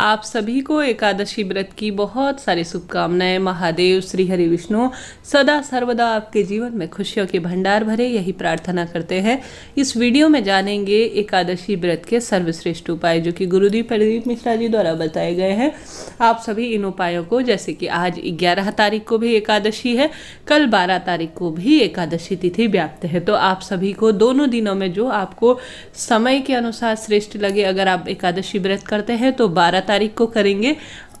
आप सभी को एकादशी व्रत की बहुत सारी शुभकामनाएं महादेव श्री हरि विष्णु सदा सर्वदा आपके जीवन में खुशियों के भंडार भरे यही प्रार्थना करते हैं इस वीडियो में जानेंगे एकादशी व्रत के सर्वश्रेष्ठ उपाय जो कि गुरुदीप प्रदीप मिश्रा जी द्वारा बताए गए हैं आप सभी इन उपायों को जैसे कि आज ग्यारह तारीख को भी एकादशी है कल बारह तारीख को भी एकादशी तिथि व्याप्त है तो आप सभी को दोनों दिनों में जो आपको समय के अनुसार श्रेष्ठ लगे अगर आप एकादशी व्रत करते हैं तो बारह तारीख को करेंगे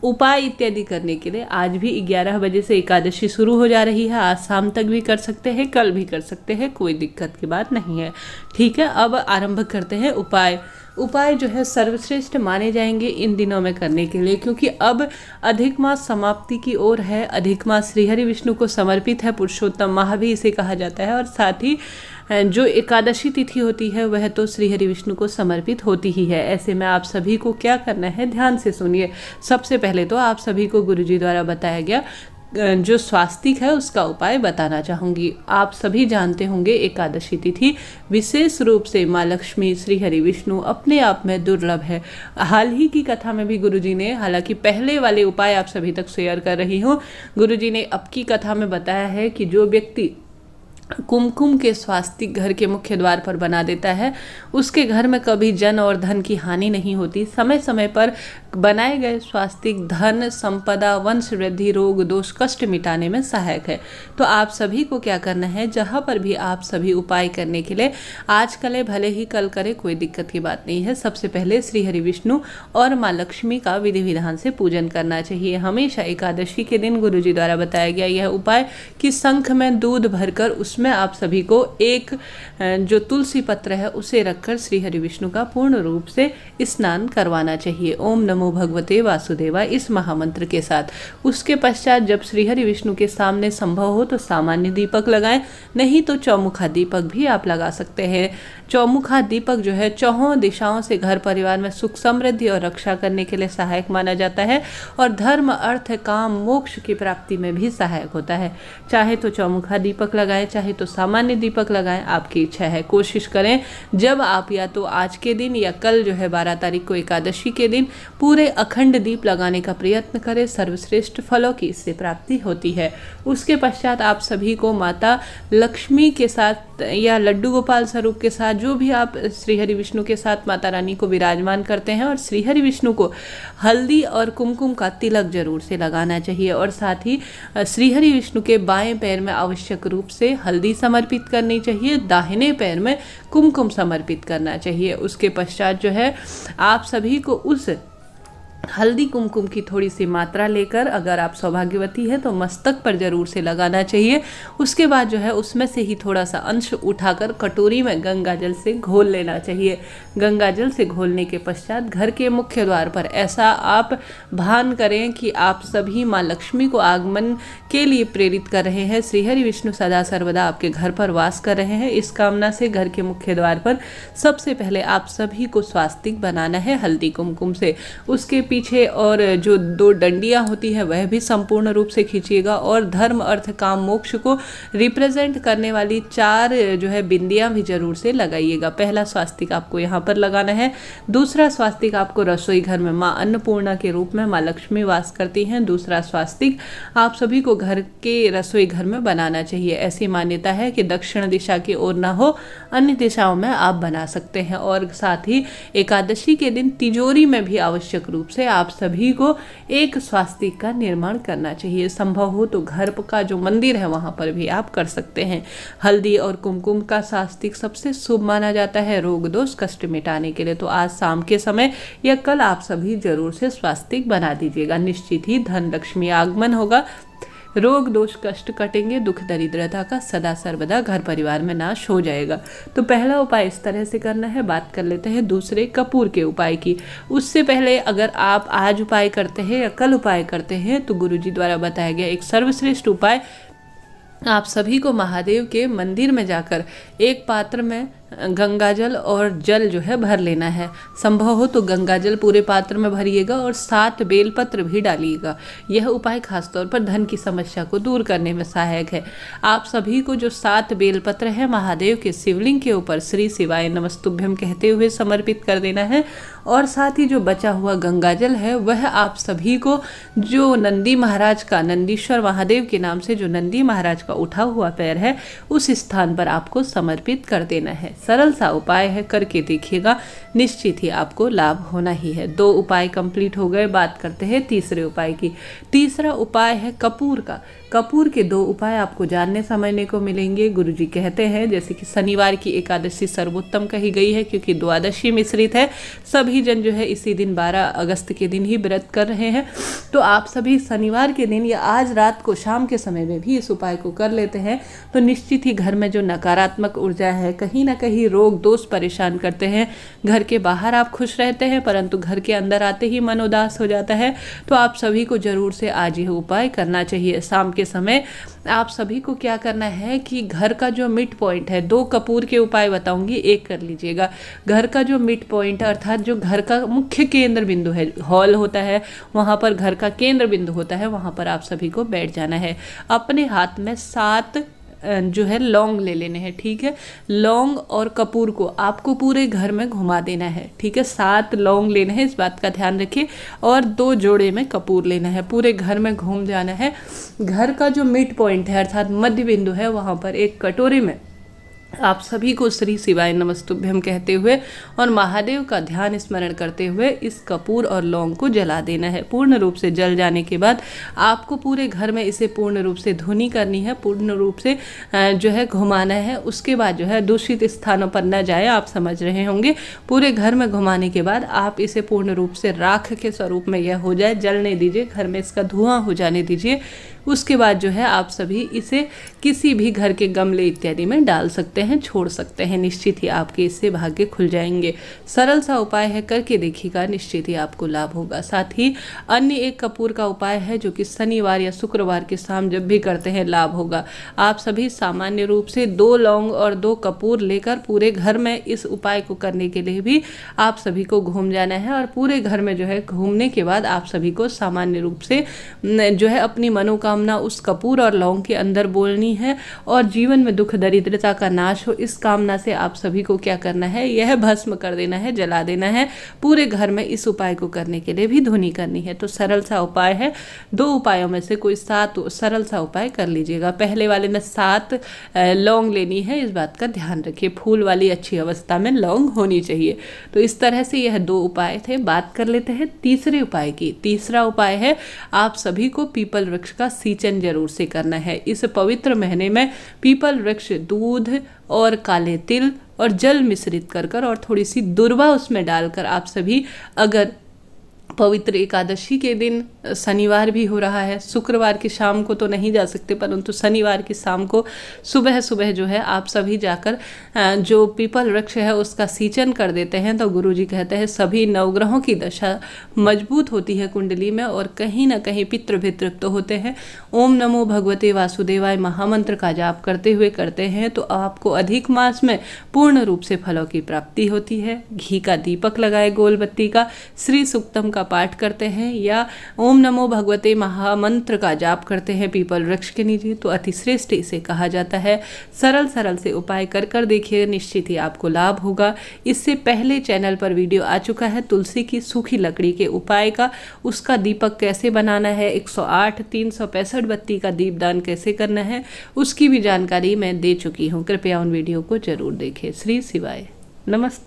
उपाय इत्यादि करने के लिए आज भी ग्यारह बजे से एकादशी शुरू हो जा रही है आज शाम तक भी कर सकते हैं कल भी कर सकते हैं कोई दिक्कत की बात नहीं है ठीक है अब आरंभ करते हैं उपाय उपाय जो है सर्वश्रेष्ठ माने जाएंगे इन दिनों में करने के लिए क्योंकि अब अधिक मास समाप्ति की ओर है अधिक मास श्रीहरि विष्णु को समर्पित है पुरुषोत्तम माह भी इसे कहा जाता है और साथ ही जो एकादशी तिथि होती है वह तो श्री हरि विष्णु को समर्पित होती ही है ऐसे में आप सभी को क्या करना है ध्यान से सुनिए सबसे पहले तो आप सभी को गुरु जी द्वारा बताया गया जो स्वास्तिक है उसका उपाय बताना चाहूँगी आप सभी जानते होंगे एकादशी तिथि विशेष रूप से माँ लक्ष्मी श्री हरि विष्णु अपने आप में दुर्लभ है हाल ही की कथा में भी गुरुजी ने हालांकि पहले वाले उपाय आप सभी तक शेयर कर रही हूँ गुरुजी ने अब की कथा में बताया है कि जो व्यक्ति कुमकुम के स्वास्तिक घर के मुख्य द्वार पर बना देता है उसके घर में कभी जन और धन की हानि नहीं होती समय समय पर बनाए गए स्वास्तिक धन संपदा वंश वृद्धि रोग दोष कष्ट मिटाने में सहायक है तो आप सभी को क्या करना है जहाँ पर भी आप सभी उपाय करने के लिए आज कल भले ही कल करें कोई दिक्कत की बात नहीं है सबसे पहले श्री हरि विष्णु और माँ लक्ष्मी का विधि विधान से पूजन करना चाहिए हमेशा एकादशी के दिन गुरु जी द्वारा बताया गया यह उपाय कि शंख में दूध भरकर उसमें आप सभी को एक जो तुलसी पत्र है उसे रखकर श्री हरि विष्णु का पूर्ण रूप से स्नान करवाना चाहिए ओम नमो नमो भगवते वासुदेवा इस महामंत्र के साथ उसके पश्चात जब श्रीहरि विष्णु के सामने संभव हो तो सामान्य दीपक लगाएं नहीं तो चौमुखा दीपक भी आप लगा सकते हैं चौमुखा दीपक जो है चौहों दिशाओं से घर परिवार में सुख समृद्धि और रक्षा करने के लिए सहायक माना जाता है और धर्म अर्थ काम मोक्ष की प्राप्ति में भी सहायक होता है चाहे तो चौमुखा दीपक लगाएं चाहे तो सामान्य दीपक लगाएं आपकी इच्छा है कोशिश करें जब आप या तो आज के दिन या कल जो है बारह तारीख को एकादशी के दिन पूरे अखंड दीप लगाने का प्रयत्न करें सर्वश्रेष्ठ फलों की इससे प्राप्ति होती है उसके पश्चात आप सभी को माता लक्ष्मी के साथ या लड्डू गोपाल स्वरूप के साथ जो भी आप श्री हरि विष्णु के साथ माता रानी को विराजमान करते हैं और श्री हरि विष्णु को हल्दी और कुमकुम का तिलक जरूर से लगाना चाहिए और साथ ही श्री हरि विष्णु के बाएं पैर में आवश्यक रूप से हल्दी समर्पित करनी चाहिए दाहिने पैर में कुमकुम समर्पित करना चाहिए उसके पश्चात जो है आप सभी को उस हल्दी कुमकुम की थोड़ी सी मात्रा लेकर अगर आप सौभाग्यवती हैं तो मस्तक पर ज़रूर से लगाना चाहिए उसके बाद जो है उसमें से ही थोड़ा सा अंश उठाकर कटोरी में गंगा जल से घोल लेना चाहिए गंगा जल से घोलने के पश्चात घर के मुख्य द्वार पर ऐसा आप भान करें कि आप सभी माँ लक्ष्मी को आगमन के लिए प्रेरित कर रहे हैं श्रीहरि विष्णु सदा सर्वदा आपके घर पर वास कर रहे हैं इस कामना से घर के मुख्य द्वार पर सबसे पहले आप सभी को स्वास्तिक बनाना है हल्दी कुमकुम से उसके पीछे पीछे और जो दो डंडियां होती है वह भी संपूर्ण रूप से खींचिएगा और धर्म अर्थ काम मोक्ष को रिप्रेजेंट करने वाली चार जो है बिंदियां भी जरूर से लगाइएगा पहला स्वास्तिक आपको यहाँ पर लगाना है दूसरा स्वास्तिक आपको रसोई घर में माँ अन्नपूर्णा के रूप में माँ लक्ष्मी वास करती हैं दूसरा स्वास्तिक आप सभी को घर के रसोई घर में बनाना चाहिए ऐसी मान्यता है कि दक्षिण दिशा की ओर ना हो अन्य दिशाओं में आप बना सकते हैं और साथ ही एकादशी के दिन तिजोरी में भी आवश्यक रूप से आप सभी को एक स्वास्तिक का निर्माण करना चाहिए संभव हो तो घर का जो मंदिर है वहाँ पर भी आप कर सकते हैं हल्दी और कुमकुम का स्वास्तिक सबसे शुभ माना जाता है रोग दोष कष्ट मिटाने के लिए तो आज शाम के समय या कल आप सभी जरूर से स्वास्तिक बना दीजिएगा निश्चित ही धन लक्ष्मी आगमन होगा रोग दोष कष्ट कटेंगे दुख दरिद्रता का सदा सर्वदा घर परिवार में नाश हो जाएगा तो पहला उपाय इस तरह से करना है बात कर लेते हैं दूसरे कपूर के उपाय की उससे पहले अगर आप आज उपाय करते हैं या कल उपाय करते हैं तो गुरु द्वारा बताया गया एक सर्वश्रेष्ठ उपाय आप सभी को महादेव के मंदिर में जाकर एक पात्र में गंगा जल और जल जो है भर लेना है संभव हो तो गंगा जल पूरे पात्र में भरिएगा और सात बेलपत्र भी डालिएगा यह उपाय खासतौर पर धन की समस्या को दूर करने में सहायक है आप सभी को जो सात बेलपत्र है महादेव के शिवलिंग के ऊपर श्री शिवाय नमस्तुभ्यम कहते हुए समर्पित कर देना है और साथ ही जो बचा हुआ गंगाजल है वह आप सभी को जो नंदी महाराज का नंदीश्वर महादेव के नाम से जो नंदी महाराज का उठा हुआ पैर है उस स्थान पर आपको समर्पित कर देना है सरल सा उपाय है करके देखिएगा निश्चित ही आपको लाभ होना ही है दो उपाय कंप्लीट हो गए बात करते हैं तीसरे उपाय की तीसरा उपाय है कपूर का कपूर के दो उपाय आपको जानने समझने को मिलेंगे गुरु जी कहते हैं जैसे कि शनिवार की एकादशी सर्वोत्तम कही गई है क्योंकि द्वादशी मिश्रित है सभी जन जो है इसी दिन 12 अगस्त के दिन ही व्रत कर रहे हैं तो आप सभी शनिवार के दिन या आज रात को शाम के समय में भी इस उपाय को कर लेते हैं तो निश्चित ही घर में जो नकारात्मक ऊर्जा है कहीं ना कहीं रोग दोष परेशान करते हैं घर के बाहर आप खुश रहते हैं परंतु घर के अंदर आते ही मन उदास हो जाता है तो आप सभी को ज़रूर से आज यह उपाय करना चाहिए शाम के के समय आप सभी को क्या करना है कि घर का जो मिड पॉइंट है दो कपूर के उपाय बताऊंगी एक कर लीजिएगा घर का जो मिड पॉइंट अर्थात जो घर का मुख्य केंद्र बिंदु है हॉल होता है वहाँ पर घर का केंद्र बिंदु होता है वहाँ पर आप सभी को बैठ जाना है अपने हाथ में सात जो है लौंग ले लेने हैं ठीक है लौंग और कपूर को आपको पूरे घर में घुमा देना है ठीक है सात लौंग लेना है इस बात का ध्यान रखिए और दो जोड़े में कपूर लेना है पूरे घर में घूम जाना है घर का जो मिड पॉइंट है अर्थात मध्य बिंदु है वहाँ पर एक कटोरे में आप सभी को श्री शिवाय नमस्तुभ्यम कहते हुए और महादेव का ध्यान स्मरण करते हुए इस कपूर और लौंग को जला देना है पूर्ण रूप से जल जाने के बाद आपको पूरे घर में इसे पूर्ण रूप से धुनी करनी है पूर्ण रूप से जो है घुमाना है उसके बाद जो है दूषित स्थानों पर न जाए आप समझ रहे होंगे पूरे घर में घुमाने के बाद आप इसे पूर्ण रूप से राख के स्वरूप में यह हो जाए जलने दीजिए घर में इसका धुआं हो जाने दीजिए उसके बाद जो है आप सभी इसे किसी भी घर के गमले इत्यादि में डाल सकते हैं छोड़ सकते हैं निश्चित ही आपके इससे भाग्य खुल जाएंगे सरल सा उपाय है करके देखिएगा निश्चित ही आपको लाभ होगा साथ ही अन्य एक कपूर का उपाय है जो कि शनिवार या शुक्रवार के शाम जब भी करते हैं लाभ होगा आप सभी सामान्य रूप से दो लौंग और दो कपूर लेकर पूरे घर में इस उपाय को करने के लिए भी आप सभी को घूम जाना है और पूरे घर में जो है घूमने के बाद आप सभी को सामान्य रूप से जो है अपनी मनोकामना मनोकामना उस कपूर और लौंग के अंदर बोलनी है और जीवन में दुख दरिद्रता का नाश हो इस कामना से आप सभी को क्या करना है यह भस्म कर देना है जला देना है पूरे घर में इस उपाय को करने के लिए भी ध्वनि करनी है तो सरल सा उपाय है दो उपायों में से कोई सात सरल सा उपाय कर लीजिएगा पहले वाले में सात लौंग लेनी है इस बात का ध्यान रखिए फूल वाली अच्छी अवस्था में लौंग होनी चाहिए तो इस तरह से यह दो उपाय थे बात कर लेते हैं तीसरे उपाय की तीसरा उपाय है आप सभी को पीपल वृक्ष का सींचन जरूर से करना है इस पवित्र महीने में पीपल वृक्ष दूध और काले तिल और जल मिश्रित कर कर और थोड़ी सी दुर्वा उसमें डालकर आप सभी अगर पवित्र एकादशी के दिन शनिवार भी हो रहा है शुक्रवार की शाम को तो नहीं जा सकते परंतु शनिवार की शाम को सुबह सुबह जो है आप सभी जाकर जो पीपल वृक्ष है उसका सिंचन कर देते हैं तो गुरु जी कहते हैं सभी नवग्रहों की दशा मजबूत होती है कुंडली में और कहीं ना कहीं पित्र भितृप्त तो होते हैं ओम नमो भगवते वासुदेवाय महामंत्र का जाप करते हुए करते हैं तो आपको अधिक मास में पूर्ण रूप से फलों की प्राप्ति होती है घी का दीपक लगाए गोलबत्ती का श्री सुक्तम का पाठ करते हैं या ओम नमो भगवते महामंत्र का जाप करते हैं पीपल वृक्ष के नीचे तो अतिश्रेष्ठ इसे कहा जाता है सरल सरल से उपाय कर कर देखिए निश्चित ही आपको लाभ होगा इससे पहले चैनल पर वीडियो आ चुका है तुलसी की सूखी लकड़ी के उपाय का उसका दीपक कैसे बनाना है 108 सौ बत्ती का दीपदान कैसे करना है उसकी भी जानकारी मैं दे चुकी हूँ कृपया उन वीडियो को जरूर देखें श्री शिवाय नमस्ते